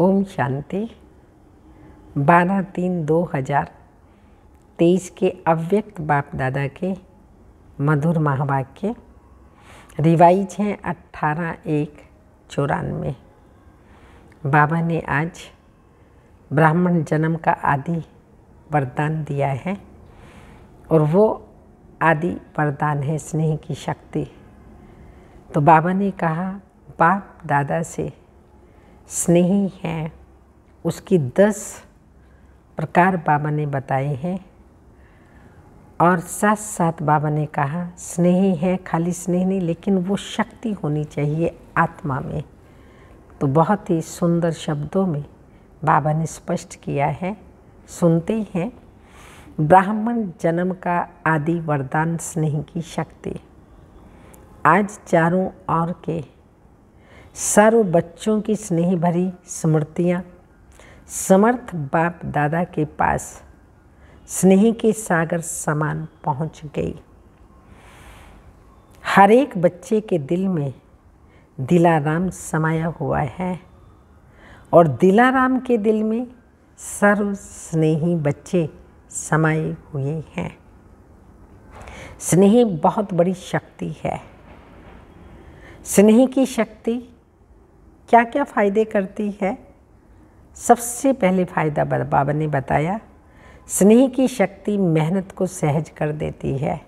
ओम शांति बारह तीन दो हजार तेईस के अव्यक्त बाप दादा के मधुर महावाक्य रिवाइज हैं अट्ठारह एक चौरानवे बाबा ने आज ब्राह्मण जन्म का आदि वरदान दिया है और वो आदि वरदान है स्नेह की शक्ति तो बाबा ने कहा बाप दादा से स्नेही है उसकी दस प्रकार बाबा ने बताए हैं और साथ साथ बाबा ने कहा स्नेही है खाली स्नेह नहीं लेकिन वो शक्ति होनी चाहिए आत्मा में तो बहुत ही सुंदर शब्दों में बाबा ने स्पष्ट किया है सुनते हैं ब्राह्मण जन्म का आदि वरदान स्नेह की शक्ति आज चारों ओर के सर्व बच्चों की स्नेह भरी स्मृतियाँ समर्थ बाप दादा के पास स्नेह के सागर समान पहुँच गई हर एक बच्चे के दिल में दिलाराम समाया हुआ है और दिलाराम के दिल में सर्व स्नेही बच्चे समाये हुए हैं स्नेह बहुत बड़ी शक्ति है स्नेह की शक्ति क्या क्या फ़ायदे करती है सबसे पहले फ़ायदा बाबा ने बताया स्नेह की शक्ति मेहनत को सहज कर देती है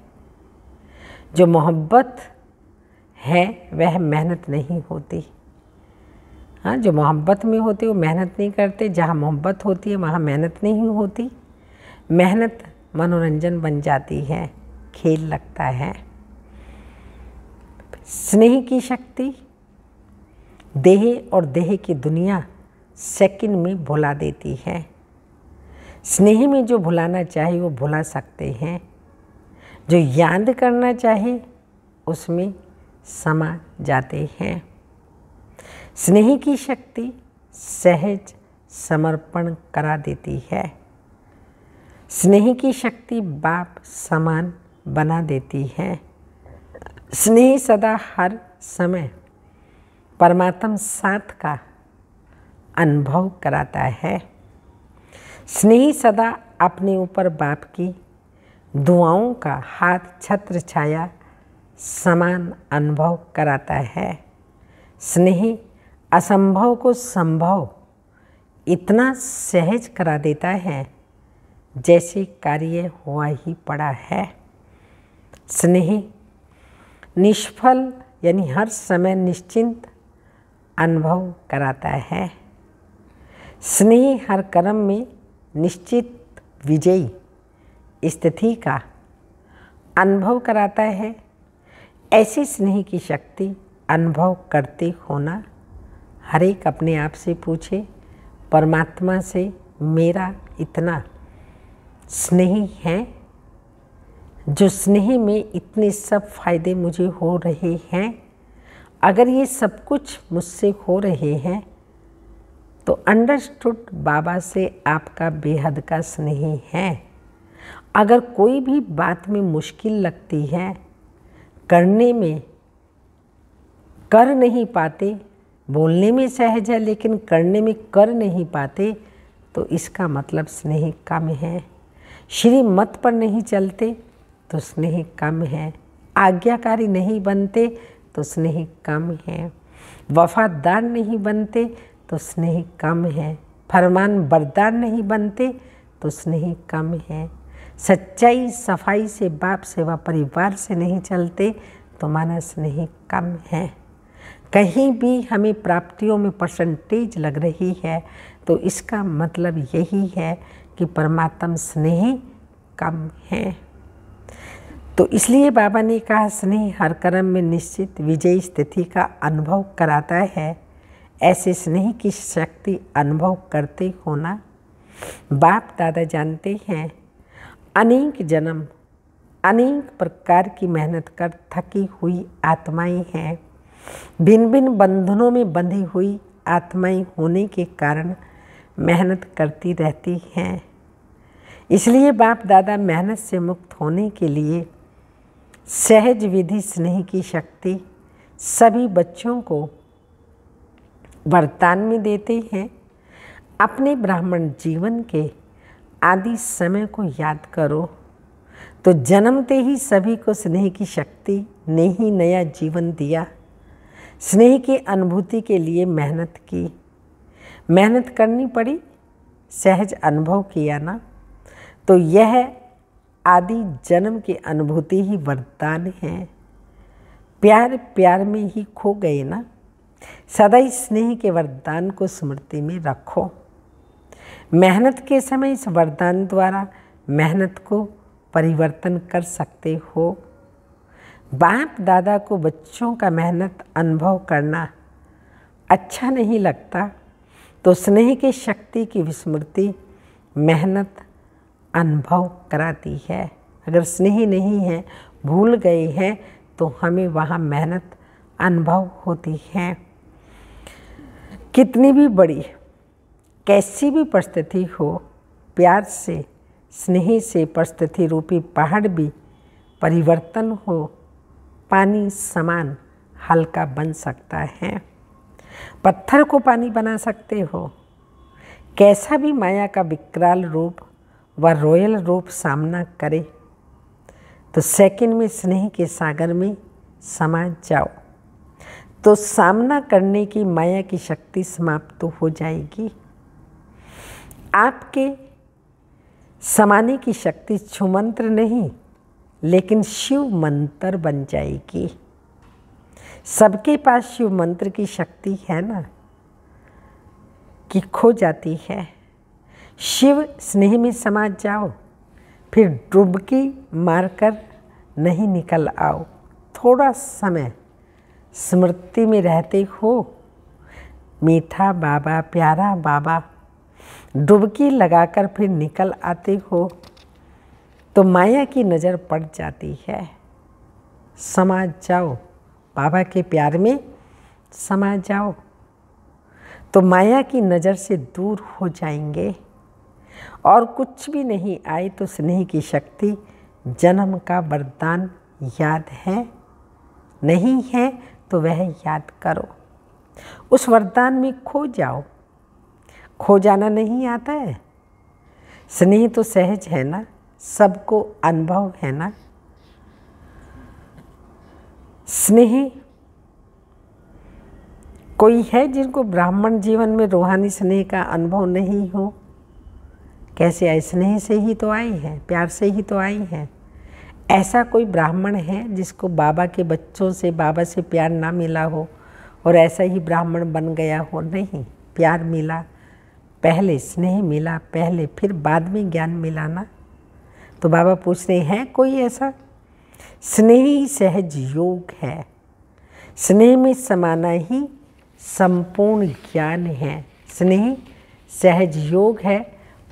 जो मोहब्बत है वह मेहनत नहीं होती हाँ जो मोहब्बत में होती वो मेहनत नहीं करते जहाँ मोहब्बत होती है वहाँ मेहनत नहीं होती मेहनत मनोरंजन बन जाती है खेल लगता है स्नेह की शक्ति देह और देह की दुनिया सेकंड में भुला देती है स्नेह में जो भुलाना चाहे वो भुला सकते हैं जो याद करना चाहे उसमें समा जाते हैं स्नेह की शक्ति सहज समर्पण करा देती है स्नेह की शक्ति बाप समान बना देती है स्नेह सदा हर समय परमात्म साथ का अनुभव कराता है स्नेही सदा अपने ऊपर बाप की दुआओं का हाथ छत्र छाया समान अनुभव कराता है स्नेही असंभव को संभव इतना सहज करा देता है जैसे कार्य हुआ ही पड़ा है स्नेही निष्फल यानी हर समय निश्चिंत अनुभव कराता है स्नेह हर कर्म में निश्चित विजयी स्थिति का अनुभव कराता है ऐसी स्नेह की शक्ति अनुभव करते होना हर एक अपने आप से पूछे परमात्मा से मेरा इतना स्नेह है जो स्नेह में इतने सब फायदे मुझे हो रहे हैं अगर ये सब कुछ मुझसे हो रहे हैं तो अंडरस्टूड बाबा से आपका बेहद का स्नेह है अगर कोई भी बात में मुश्किल लगती है करने में कर नहीं पाते बोलने में सहज है लेकिन करने में कर नहीं पाते तो इसका मतलब स्नेह कम है श्री मत पर नहीं चलते तो स्नेह कम है आज्ञाकारी नहीं बनते तो स्नेह कम है वफादार नहीं बनते तो स्नेह कम है फरमान बरदार नहीं बनते तो स्नेह कम है सच्चाई सफाई से बाप सेवा परिवार से नहीं चलते तो माना स्नेह कम है कहीं भी हमें प्राप्तियों में परसेंटेज लग रही है तो इसका मतलब यही है कि परमात्म स्नेह कम है तो इसलिए बाबा ने कहा स्नेह हर कर्म में निश्चित विजयी स्थिति का अनुभव कराता है ऐसे स्नेह की शक्ति अनुभव करते होना बाप दादा जानते हैं अनेक जन्म अनेक प्रकार की मेहनत कर थकी हुई आत्माएं हैं भिन्न भिन्न बंधनों में बंधी हुई आत्माएं होने के कारण मेहनत करती रहती हैं इसलिए बाप दादा मेहनत से मुक्त होने के लिए सहज विधि स्नेह की शक्ति सभी बच्चों को वरदान में देते हैं अपने ब्राह्मण जीवन के आदि समय को याद करो तो जन्मते ही सभी को स्नेह की शक्ति ने ही नया जीवन दिया स्नेह की अनुभूति के लिए मेहनत की मेहनत करनी पड़ी सहज अनुभव किया ना तो यह आदि जन्म की अनुभूति ही वरदान है प्यार प्यार में ही खो गए ना सदा ही स्नेह के वरदान को स्मृति में रखो मेहनत के समय इस वरदान द्वारा मेहनत को परिवर्तन कर सकते हो बाप दादा को बच्चों का मेहनत अनुभव करना अच्छा नहीं लगता तो स्नेह की शक्ति की विस्मृति मेहनत अनुभव कराती है अगर स्नेही नहीं है भूल गए हैं तो हमें वहाँ मेहनत अनुभव होती है कितनी भी बड़ी कैसी भी परिस्थिति हो प्यार से स्नेही से परिस्थिति रूपी पहाड़ भी परिवर्तन हो पानी समान हल्का बन सकता है पत्थर को पानी बना सकते हो कैसा भी माया का विकराल रूप वह रॉयल रूप सामना करे तो सेकंड में स्नेह के सागर में समा जाओ तो सामना करने की माया की शक्ति समाप्त तो हो जाएगी आपके समाने की शक्ति छुमंत्र नहीं लेकिन शिव मंत्र बन जाएगी सबके पास शिव मंत्र की शक्ति है ना कि खो जाती है शिव स्नेह में समा जाओ फिर डुबकी मारकर नहीं निकल आओ थोड़ा समय स्मृति में रहते हो मीठा बाबा प्यारा बाबा डुबकी लगाकर फिर निकल आते हो तो माया की नज़र पड़ जाती है समा जाओ बाबा के प्यार में समा जाओ तो माया की नज़र से दूर हो जाएंगे और कुछ भी नहीं आई तो स्नेह की शक्ति जन्म का वरदान याद है नहीं है तो वह याद करो उस वरदान में खो जाओ खो जाना नहीं आता है स्नेह तो सहज है ना सबको अनुभव है ना स्नेह कोई है जिनको ब्राह्मण जीवन में रूहानी स्नेह का अनुभव नहीं हो कैसे आए स्नेह से ही तो आई है प्यार से ही तो आई है ऐसा कोई ब्राह्मण है जिसको बाबा के बच्चों से बाबा से प्यार ना मिला हो और ऐसा ही ब्राह्मण बन गया हो नहीं प्यार मिला पहले स्नेह मिला पहले फिर बाद में ज्ञान मिला ना तो बाबा पूछ रहे हैं कोई ऐसा स्नेह ही सहज योग है स्नेह में समाना ही संपूर्ण ज्ञान है स्नेह सहज योग है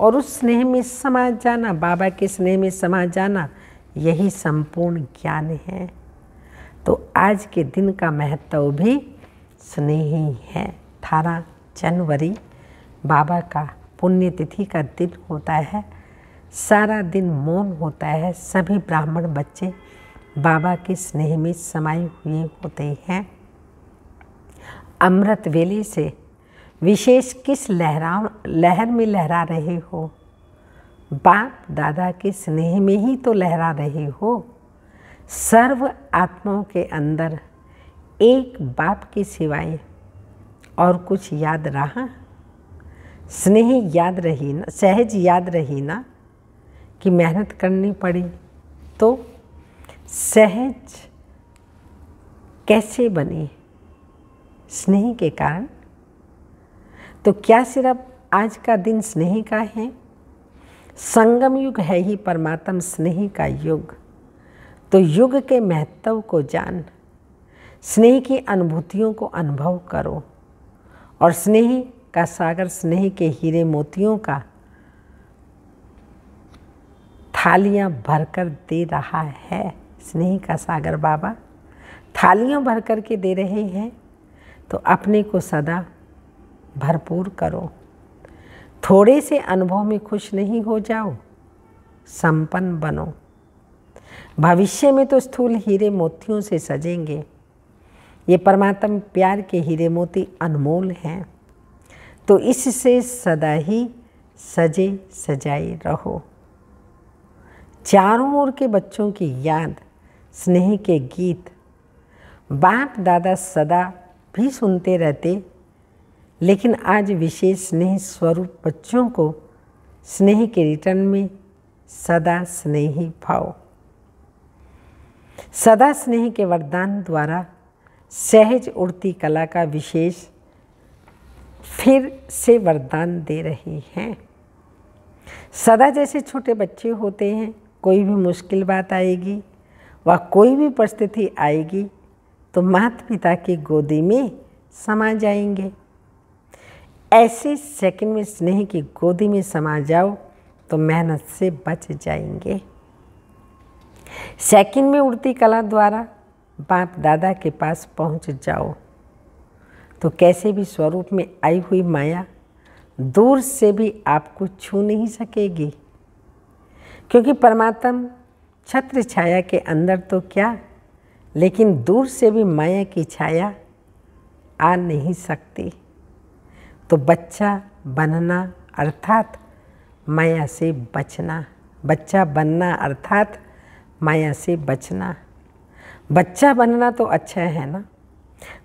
और उस स्नेह में समा जाना बाबा के स्नेह में समा जाना यही संपूर्ण ज्ञान है तो आज के दिन का महत्व भी स्नेही है अठारह जनवरी बाबा का पुण्यतिथि का दिन होता है सारा दिन मौन होता है सभी ब्राह्मण बच्चे बाबा के स्नेह में समाये हुए होते हैं अमृत वेले से विशेष किस लहरा लहर में लहरा रहे हो बाप दादा के स्नेह में ही तो लहरा रहे हो सर्व आत्माओं के अंदर एक बाप के सिवाय और कुछ याद रहा स्नेह याद रही ना सहज याद रही ना कि मेहनत करनी पड़ी तो सहज कैसे बने स्नेह के कारण तो क्या सिर्फ आज का दिन स्नेह का है संगम युग है ही परमात्म स्नेह का युग तो युग के महत्व को जान स्नेह की अनुभूतियों को अनुभव करो और स्नेह का सागर स्नेह के हीरे मोतियों का थालियां भरकर दे रहा है स्नेह का सागर बाबा थालियां भरकर के दे रहे हैं तो अपने को सदा भरपूर करो थोड़े से अनुभव में खुश नहीं हो जाओ संपन्न बनो भविष्य में तो स्थूल हीरे मोतियों से सजेंगे ये परमात्म प्यार के हीरे मोती अनमोल हैं तो इससे सदा ही सजे सजाए रहो चारों ओर के बच्चों की याद स्नेह के गीत बाप दादा सदा भी सुनते रहते लेकिन आज विशेष स्नेह स्वरूप बच्चों को स्नेह के रिटर्न में सदा स्नेही भाव सदा स्नेह के वरदान द्वारा सहज उड़ती कला का विशेष फिर से वरदान दे रहे हैं सदा जैसे छोटे बच्चे होते हैं कोई भी मुश्किल बात आएगी व कोई भी परिस्थिति आएगी तो माता पिता की गोदी में समा जाएंगे ऐसे सेकंड में स्नेह की गोदी में समा जाओ तो मेहनत से बच जाएंगे सेकंड में उड़ती कला द्वारा बाप दादा के पास पहुंच जाओ तो कैसे भी स्वरूप में आई हुई माया दूर से भी आपको छू नहीं सकेगी क्योंकि परमात्म छत्र छाया के अंदर तो क्या लेकिन दूर से भी माया की छाया आ नहीं सकती तो बच्चा बनना अर्थात माया से बचना बच्चा बनना अर्थात माया से बचना बच्चा बनना तो अच्छा है ना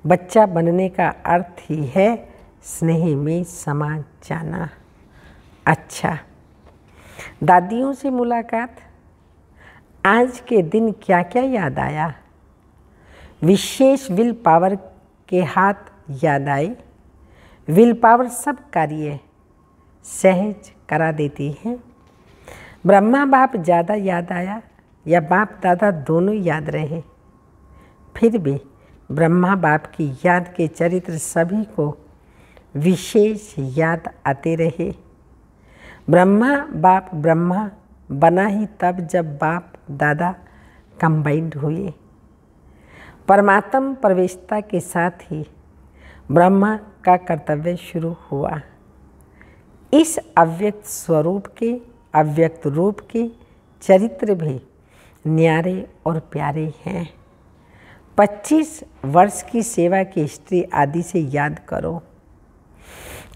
बच्चा बनने का अर्थ ही है स्नेह में समा जाना अच्छा दादियों से मुलाकात आज के दिन क्या क्या याद आया विशेष विल पावर के हाथ याद आई विल पावर सब कार्य सहज करा देती है ब्रह्मा बाप ज़्यादा याद आया या बाप दादा दोनों याद रहे फिर भी ब्रह्मा बाप की याद के चरित्र सभी को विशेष याद आते रहे ब्रह्मा बाप ब्रह्मा बना ही तब जब बाप दादा कंबाइंड हुए परमात्म प्रवेशता के साथ ही ब्रह्मा का कर्तव्य शुरू हुआ इस अव्यक्त स्वरूप के अव्यक्त रूप के चरित्र भी न्यारे और प्यारे हैं 25 वर्ष की सेवा की हिस्ट्री आदि से याद करो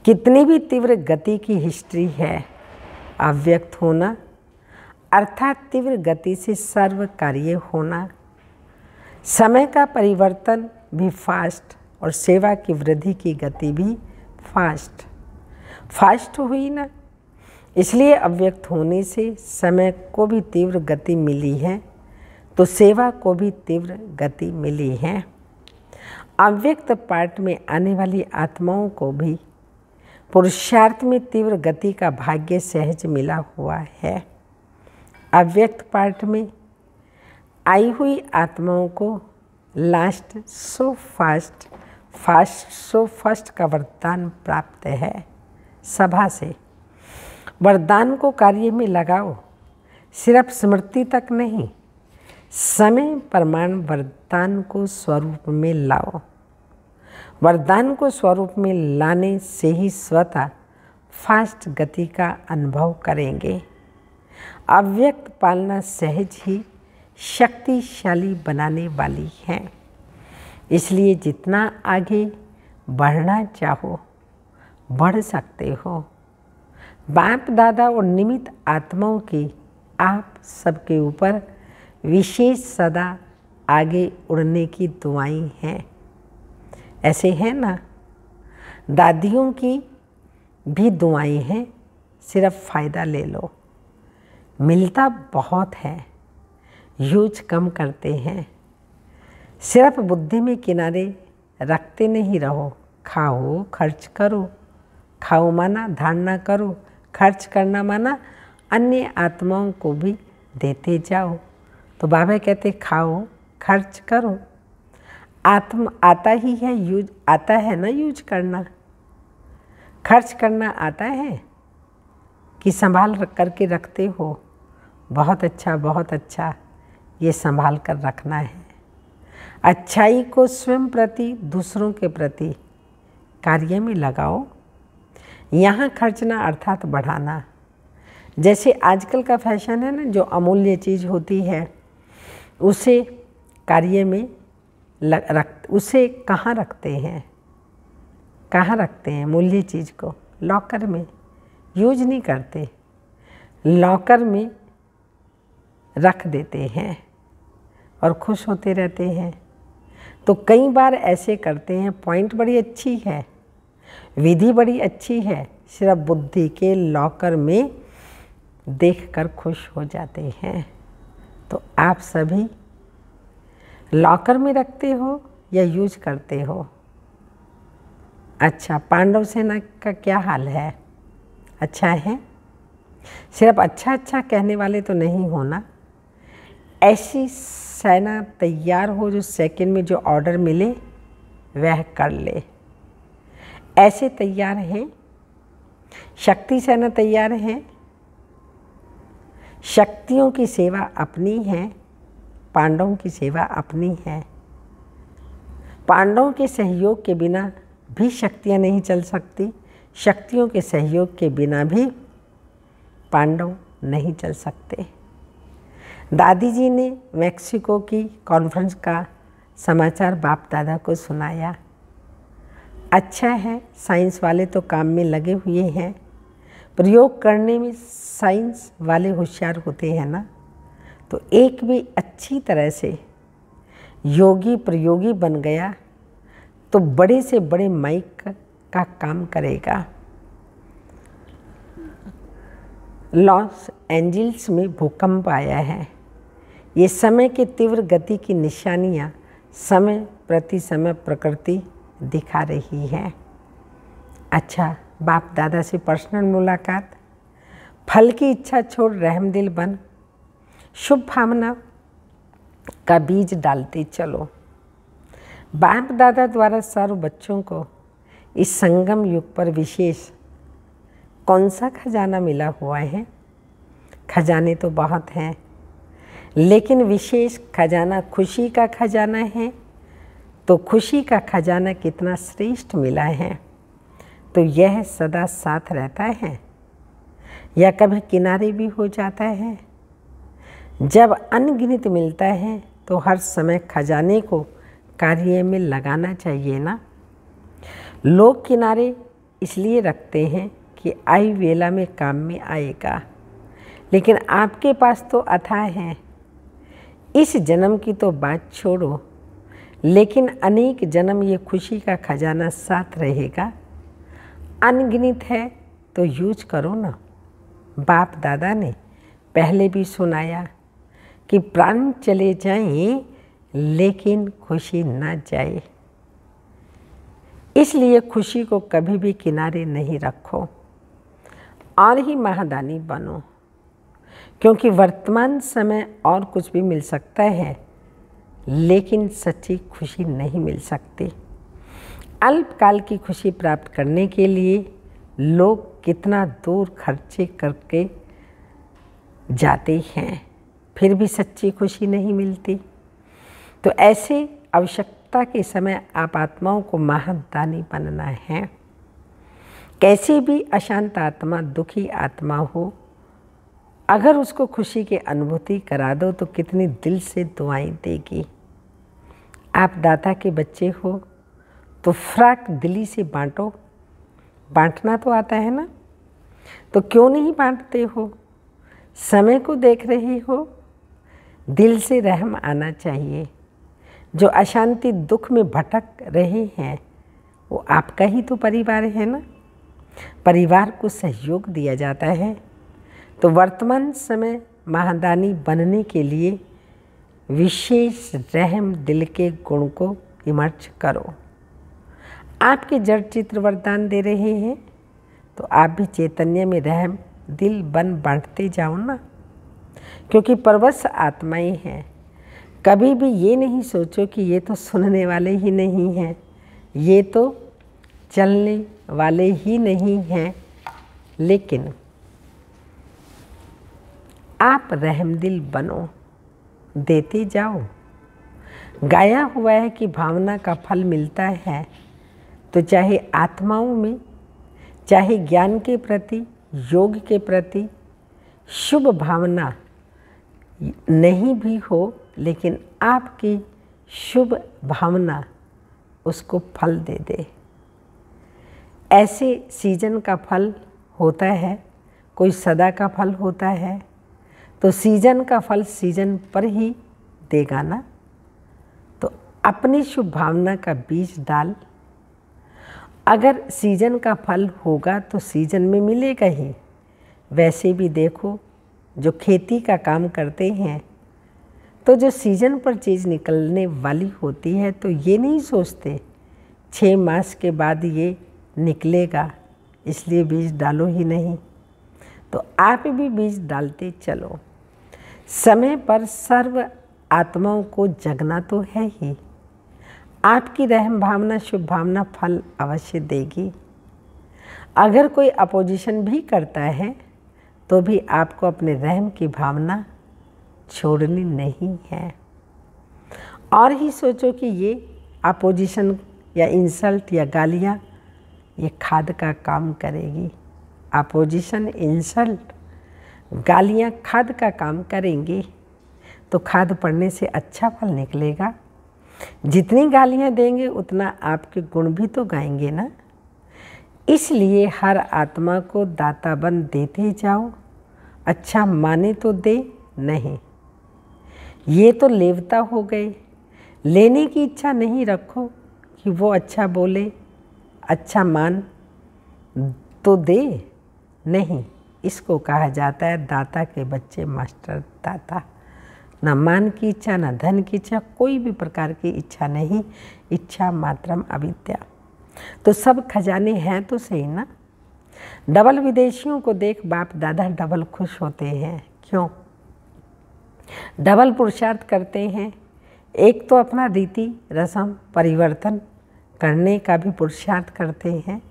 कितनी भी तीव्र गति की हिस्ट्री है अव्यक्त होना अर्थात तीव्र गति से सर्व कार्य होना समय का परिवर्तन भी फास्ट और सेवा की वृद्धि की गति भी फास्ट फास्ट हुई ना इसलिए अव्यक्त होने से समय को भी तीव्र गति मिली है तो सेवा को भी तीव्र गति मिली है अव्यक्त पाठ में आने वाली आत्माओं को भी पुरुषार्थ में तीव्र गति का भाग्य सहज मिला हुआ है अव्यक्त पाठ में आई हुई आत्माओं को last so fast fast so first का वरदान प्राप्त है सभा से वरदान को कार्य में लगाओ सिर्फ स्मृति तक नहीं समय प्रमाण वरदान को स्वरूप में लाओ वरदान को स्वरूप में लाने से ही स्वतः फास्ट गति का अनुभव करेंगे अव्यक्त पालना सहज ही शक्तिशाली बनाने वाली है इसलिए जितना आगे बढ़ना चाहो बढ़ सकते हो बाप दादा और निमित आत्माओं की आप सबके ऊपर विशेष सदा आगे उड़ने की दुआएं हैं ऐसे है ना दादियों की भी दुआएं हैं सिर्फ फ़ायदा ले लो मिलता बहुत है यूज कम करते हैं सिर्फ बुद्धि में किनारे रखते नहीं रहो खाओ खर्च करो खाओ माना धारणा करो खर्च करना माना अन्य आत्माओं को भी देते जाओ तो बाबा कहते खाओ खर्च करो आत्म आता ही है यूज आता है ना यूज करना खर्च करना आता है कि संभाल करके रखते हो बहुत अच्छा बहुत अच्छा ये संभाल कर रखना है अच्छाई को स्वयं प्रति दूसरों के प्रति कार्य में लगाओ यहाँ खर्चना अर्थात बढ़ाना जैसे आजकल का फैशन है ना जो अमूल्य चीज़ होती है उसे कार्य में लग, रख उसे कहाँ रखते हैं कहाँ रखते हैं मूल्य चीज़ को लॉकर में यूज नहीं करते लॉकर में रख देते हैं और खुश होते रहते हैं तो कई बार ऐसे करते हैं पॉइंट बड़ी अच्छी है विधि बड़ी अच्छी है सिर्फ बुद्धि के लॉकर में देख कर खुश हो जाते हैं तो आप सभी लॉकर में रखते हो या यूज करते हो अच्छा पांडव सेना का क्या हाल है अच्छा है सिर्फ अच्छा अच्छा कहने वाले तो नहीं होना ऐसी सेना तैयार हो जो सेकंड में जो ऑर्डर मिले वह कर ले ऐसे तैयार हैं शक्ति सेना तैयार है शक्तियों की सेवा अपनी है पांडवों की सेवा अपनी है पांडवों के सहयोग के बिना भी शक्तियां नहीं चल सकती शक्तियों के सहयोग के बिना भी पांडव नहीं चल सकते दादी जी ने मैक्सिको की कॉन्फ्रेंस का समाचार बाप दादा को सुनाया अच्छा है साइंस वाले तो काम में लगे हुए हैं प्रयोग करने में साइंस वाले होशियार होते हैं ना तो एक भी अच्छी तरह से योगी प्रयोगी बन गया तो बड़े से बड़े माइक का काम करेगा लॉस एंजल्स में भूकंप आया है ये समय की तीव्र गति की निशानियाँ समय प्रति समय प्रकृति दिखा रही है अच्छा बाप दादा से पर्सनल मुलाकात फल की इच्छा छोड़ रहम दिल बन शुभ भावना का बीज डालते चलो बाप दादा द्वारा सर्व बच्चों को इस संगम युग पर विशेष कौन सा खजाना मिला हुआ है खजाने तो बहुत हैं लेकिन विशेष खजाना खुशी का खजाना है तो खुशी का खजाना कितना श्रेष्ठ मिला है तो यह सदा साथ रहता है या कभी किनारे भी हो जाता है जब अनगिनित मिलता है तो हर समय खजाने को कार्य में लगाना चाहिए ना लोग किनारे इसलिए रखते हैं कि आई वेला में काम में आएगा लेकिन आपके पास तो अथाह है इस जन्म की तो बात छोड़ो लेकिन अनेक जन्म ये खुशी का खजाना साथ रहेगा अनगिनित है तो यूज करो ना बाप दादा ने पहले भी सुनाया कि प्राण चले जाएं लेकिन खुशी ना जाए इसलिए खुशी को कभी भी किनारे नहीं रखो और ही महादानी बनो क्योंकि वर्तमान समय और कुछ भी मिल सकता है लेकिन सच्ची खुशी नहीं मिल सकती अल्पकाल की खुशी प्राप्त करने के लिए लोग कितना दूर खर्चे करके जाते हैं फिर भी सच्ची खुशी नहीं मिलती तो ऐसे आवश्यकता के समय आप आत्माओं को दानी बनना है कैसे भी अशांत आत्मा दुखी आत्मा हो अगर उसको खुशी की अनुभूति करा दो तो कितनी दिल से दुआएं देगी आप दाता के बच्चे हो तो फ्राक दिली से बांटो बांटना तो आता है ना तो क्यों नहीं बांटते हो समय को देख रहे हो दिल से रहम आना चाहिए जो अशांति दुख में भटक रहे हैं वो आपका ही तो परिवार है ना परिवार को सहयोग दिया जाता है तो वर्तमान समय महादानी बनने के लिए विशेष रहम दिल के गुण को इमर्ज करो आपके जड़ चित्र वरदान दे रहे हैं तो आप भी चैतन्य में रहम दिल बन बांटते जाओ ना क्योंकि परवश आत्माएं हैं कभी भी ये नहीं सोचो कि ये तो सुनने वाले ही नहीं हैं ये तो चलने वाले ही नहीं हैं लेकिन आप रहमदिल बनो देते जाओ गाया हुआ है कि भावना का फल मिलता है तो चाहे आत्माओं में चाहे ज्ञान के प्रति योग के प्रति शुभ भावना नहीं भी हो लेकिन आपकी शुभ भावना उसको फल दे दे ऐसे सीजन का फल होता है कोई सदा का फल होता है तो सीजन का फल सीजन पर ही देगा ना तो अपनी शुभ भावना का बीज डाल अगर सीजन का फल होगा तो सीजन में मिलेगा ही वैसे भी देखो जो खेती का काम करते हैं तो जो सीज़न पर चीज़ निकलने वाली होती है तो ये नहीं सोचते छः मास के बाद ये निकलेगा इसलिए बीज डालो ही नहीं तो आप भी बीज डालते चलो समय पर सर्व आत्माओं को जगना तो है ही आपकी रहम भावना शुभ भावना फल अवश्य देगी अगर कोई अपोजिशन भी करता है तो भी आपको अपने रहम की भावना छोड़नी नहीं है और ही सोचो कि ये अपोजिशन या इंसल्ट या गालियाँ ये खाद का काम करेगी अपोजिशन इंसल्ट गालियाँ खाद का काम करेंगी तो खाद पड़ने से अच्छा फल निकलेगा जितनी गालियाँ देंगे उतना आपके गुण भी तो गाएंगे ना इसलिए हर आत्मा को बन देते जाओ अच्छा माने तो दे नहीं ये तो लेवता हो गए लेने की इच्छा नहीं रखो कि वो अच्छा बोले अच्छा मान तो दे नहीं इसको कहा जाता है दाता के बच्चे मास्टर दाता न मान की इच्छा न धन की इच्छा कोई भी प्रकार की इच्छा नहीं इच्छा मात्रम अविद्या तो सब खजाने हैं तो सही ना डबल विदेशियों को देख बाप दादा डबल खुश होते हैं क्यों डबल पुरुषार्थ करते हैं एक तो अपना रीति रसम परिवर्तन करने का भी पुरुषार्थ करते हैं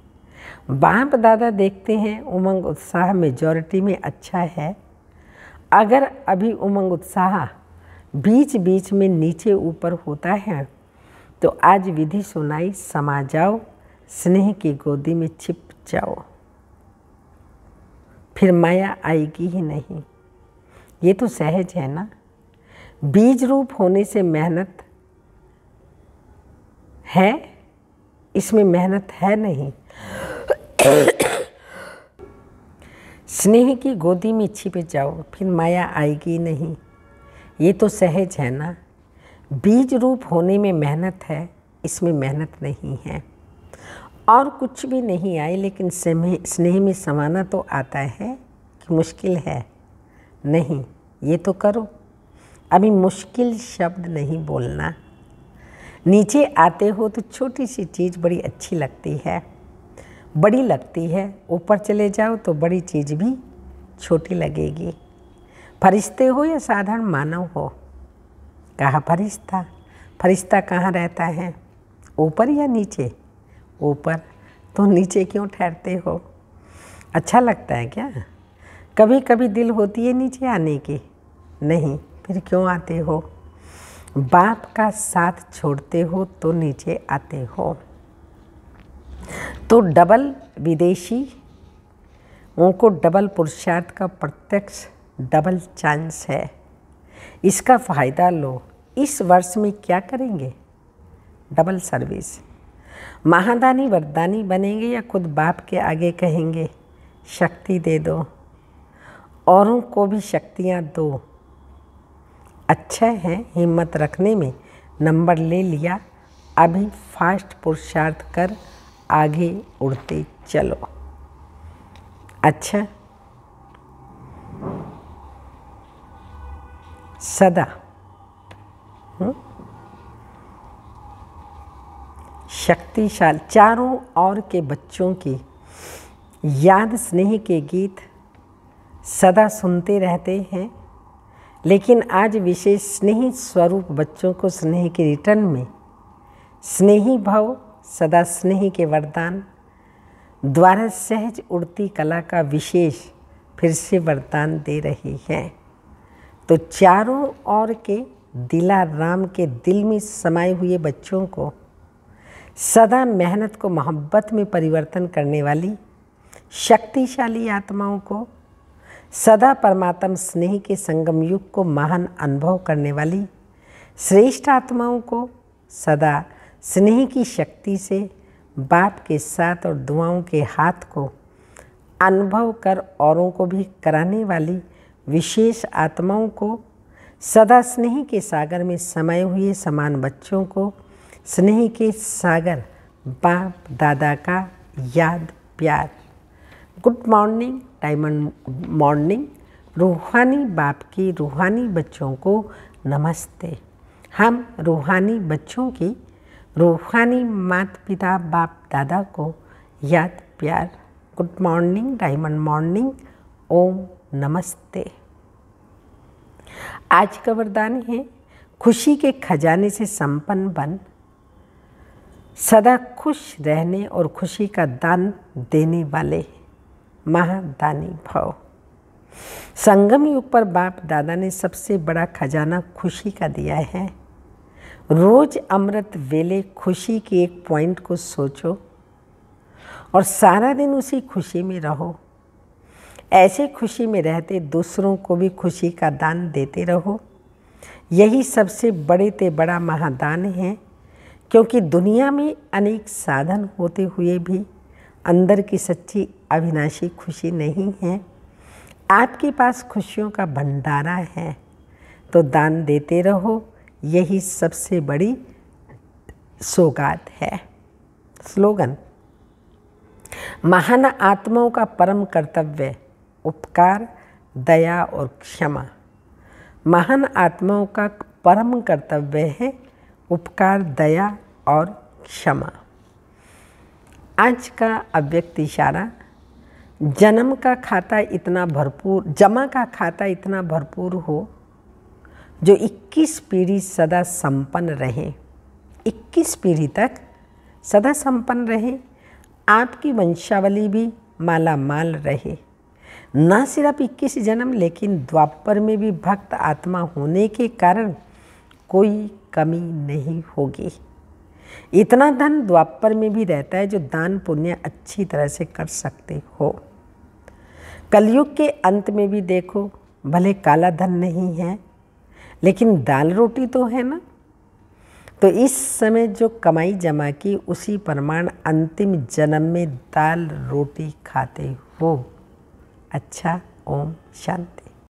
बाप दादा देखते हैं उमंग उत्साह मेजॉरिटी में अच्छा है अगर अभी उमंग उत्साह बीच बीच में नीचे ऊपर होता है तो आज विधि सुनाई समा जाओ स्नेह की गोदी में छिप जाओ फिर माया आएगी ही नहीं ये तो सहज है ना बीज रूप होने से मेहनत है इसमें मेहनत है नहीं स्नेह की गोदी में छिपे जाओ फिर माया आएगी नहीं ये तो सहज है ना बीज रूप होने में मेहनत है इसमें मेहनत नहीं है और कुछ भी नहीं आए लेकिन स्नेह में समाना तो आता है कि मुश्किल है नहीं ये तो करो अभी मुश्किल शब्द नहीं बोलना नीचे आते हो तो छोटी सी चीज़ बड़ी अच्छी लगती है बड़ी लगती है ऊपर चले जाओ तो बड़ी चीज़ भी छोटी लगेगी फरिश्ते हो या साधारण मानव हो कहा फरिश्ता फरिश्ता कहाँ रहता है ऊपर या नीचे ऊपर तो नीचे क्यों ठहरते हो अच्छा लगता है क्या कभी कभी दिल होती है नीचे आने की नहीं फिर क्यों आते हो बाप का साथ छोड़ते हो तो नीचे आते हो तो डबल विदेशी उनको डबल पुरुषार्थ का प्रत्यक्ष डबल चांस है इसका फ़ायदा लो इस वर्ष में क्या करेंगे डबल सर्विस महादानी वरदानी बनेंगे या खुद बाप के आगे कहेंगे शक्ति दे दो औरों को भी शक्तियाँ दो अच्छा है हिम्मत रखने में नंबर ले लिया अभी फास्ट पुरुषार्थ कर आगे उड़ते चलो अच्छा सदा हुँ? हम्म। शक्तिशाल चारों ओर के बच्चों की याद स्नेह के गीत सदा सुनते रहते हैं लेकिन आज विशेष स्नेही स्वरूप बच्चों को स्नेह के रिटर्न में स्नेही भाव सदा स्नेह के वरदान द्वारा सहज उड़ती कला का विशेष फिर से वरदान दे रही है तो चारों ओर के दिला राम के दिल में समाये हुए बच्चों को सदा मेहनत को मोहब्बत में परिवर्तन करने वाली शक्तिशाली आत्माओं को सदा परमात्म स्नेह के संगम युग को महान अनुभव करने वाली श्रेष्ठ आत्माओं को सदा स्नेह की शक्ति से बाप के साथ और दुआओं के हाथ को अनुभव कर औरों को भी कराने वाली विशेष आत्माओं को सदा स्नेह के सागर में समय हुए समान बच्चों को स्नेह के सागर बाप दादा का याद प्यार गुड मॉर्निंग डायमंड मॉर्निंग रूहानी बाप की रूहानी बच्चों को नमस्ते हम रूहानी बच्चों की रूहानी माता पिता बाप दादा को याद प्यार good morning diamond morning Om नमस्ते आज का वरदान है खुशी के खजाने से संपन्न बन सदा खुश रहने और खुशी का दान देने वाले महादानी भाव संगम युग पर बाप दादा ने सबसे बड़ा खजाना खुशी का दिया है रोज अमृत वेले खुशी के एक पॉइंट को सोचो और सारा दिन उसी खुशी में रहो ऐसे खुशी में रहते दूसरों को भी खुशी का दान देते रहो यही सबसे बड़े ते बड़ा महादान है क्योंकि दुनिया में अनेक साधन होते हुए भी अंदर की सच्ची अविनाशी खुशी नहीं है आपके पास खुशियों का भंडारा है तो दान देते रहो यही सबसे बड़ी सौगात है स्लोगन महान आत्माओं का परम कर्तव्य उपकार दया और क्षमा महान आत्माओं का परम कर्तव्य है उपकार दया और क्षमा आज का अव्यक्त इशारा जन्म का खाता इतना भरपूर जमा का खाता इतना भरपूर हो जो 21 पीढ़ी सदा संपन्न रहे 21 पीढ़ी तक सदा संपन्न रहे आपकी वंशावली भी माला माल रहे ना सिर्फ 21 जन्म लेकिन द्वापर में भी भक्त आत्मा होने के कारण कोई कमी नहीं होगी इतना धन द्वापर में भी रहता है जो दान पुण्य अच्छी तरह से कर सकते हो कलयुग के अंत में भी देखो भले काला धन नहीं है लेकिन दाल रोटी तो है ना तो इस समय जो कमाई जमा की उसी प्रमाण अंतिम जन्म में दाल रोटी खाते हो अच्छा ओम शांति